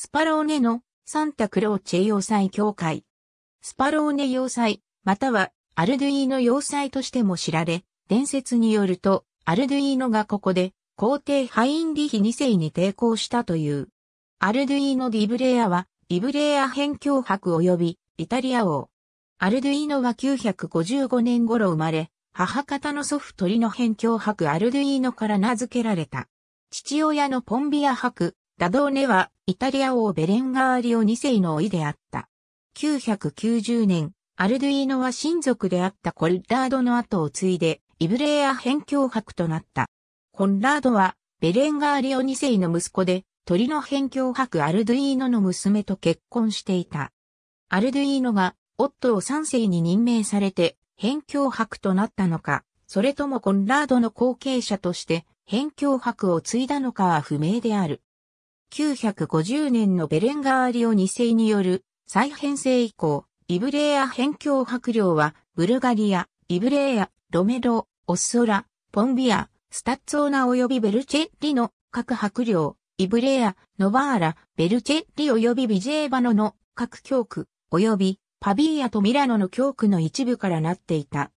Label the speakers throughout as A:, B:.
A: スパローネのサンタクローチェ要塞協会。スパローネ要塞、またはアルドゥイーノ要塞としても知られ、伝説によると、アルドゥイーノがここで、皇帝ハインリヒ2世に抵抗したという。アルドゥイーノ・ディブレアは、ディブレア辺境伯及び、イタリア王。アルドゥイーノは955年頃生まれ、母方の祖父鳥の辺境伯アルドゥイーノから名付けられた。父親のポンビア伯、ダドーネは、イタリア王ベレンガーリオ2世のいであった。990年、アルドゥイーノは親族であったコンラードの後を継いで、イブレーア辺境博となった。コンラードは、ベレンガーリオ2世の息子で、鳥の辺境博アルドゥイーノの娘と結婚していた。アルドゥイーノが、夫を3世に任命されて、辺境博となったのか、それともコンラードの後継者として、辺境博を継いだのかは不明である。1950年のベレンガーリオ2世による再編成以降、イブレーア辺境伯領は、ブルガリア、イブレーア、ロメロ、オッソラ、ポンビア、スタッツオナ及びベルチェッリの各伯領、イブレア、ノバーラ、ベルチェッリ及びビジェーバノの各教区、及びパビーアとミラノの教区の一部からなっていた。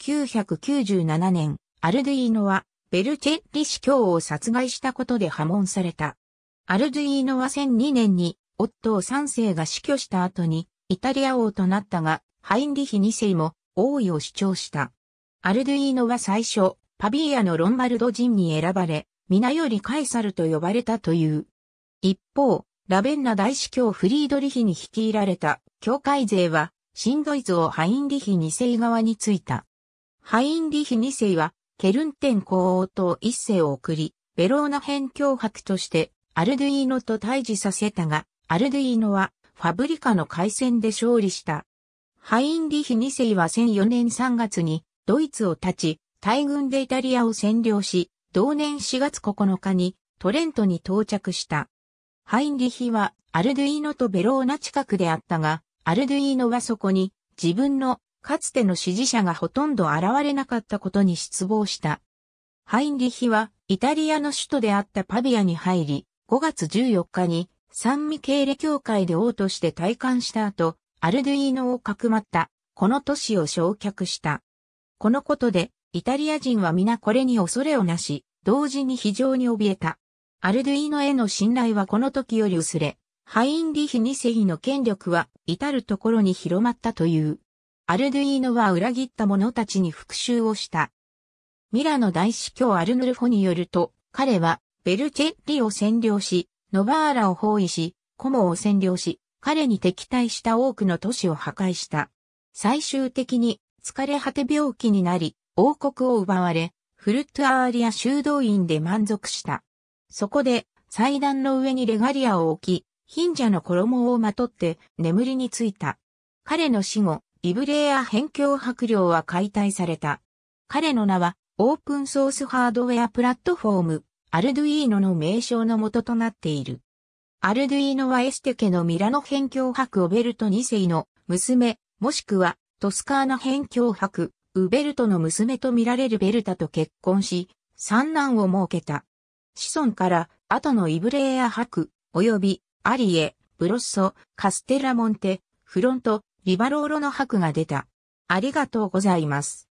A: 997年、アルディーノはベルチェッリ司教を殺害したことで破門された。アルドゥイーノは1002年に、夫を三3世が死去した後に、イタリア王となったが、ハインリヒ2世も王位を主張した。アルドゥイーノは最初、パビーアのロンバルド人に選ばれ、皆よりカエサルと呼ばれたという。一方、ラベンナ大司教フリードリヒに率いられた教会勢は、新ドイツをハインリヒ2世側についた。ハインリヒ2世はケルンテン皇王と一世を送り、ベローナ辺脅迫としてアルドゥイーノと対峙させたが、アルドゥイーノはファブリカの海戦で勝利した。ハインリヒ二世は1004年3月にドイツを立ち、大軍でイタリアを占領し、同年4月9日にトレントに到着した。ハインリヒはアルドゥイーノとベローナ近くであったが、アルドゥイーノはそこに自分のかつての支持者がほとんど現れなかったことに失望した。ハインリヒは、イタリアの首都であったパビアに入り、5月14日に、三味経レ協会で王として退官した後、アルデゥイーノをかくまった、この都市を焼却した。このことで、イタリア人は皆これに恐れをなし、同時に非常に怯えた。アルデゥイーノへの信頼はこの時より薄れ、ハインリヒ二世の権力は至るところに広まったという。アルドゥイーノは裏切った者たちに復讐をした。ミラノ大司教アルヌルフォによると、彼はベルチェッリを占領し、ノバーラを包囲し、コモを占領し、彼に敵対した多くの都市を破壊した。最終的に疲れ果て病気になり、王国を奪われ、フルトアーリア修道院で満足した。そこで祭壇の上にレガリアを置き、貧者の衣をまとって眠りについた。彼の死後、イブレーア辺境白領は解体された。彼の名は、オープンソースハードウェアプラットフォーム、アルドゥイーノの名称の元となっている。アルドゥイーノはエステ家のミラノ辺境白オベルト2世の娘、もしくはトスカーナ辺境白、ウベルトの娘と見られるベルタと結婚し、三男を設けた。子孫から後のイブレーアお及びアリエ、ブロッソ、カステラモンテ、フロント、リバローロの白が出た。ありがとうございます。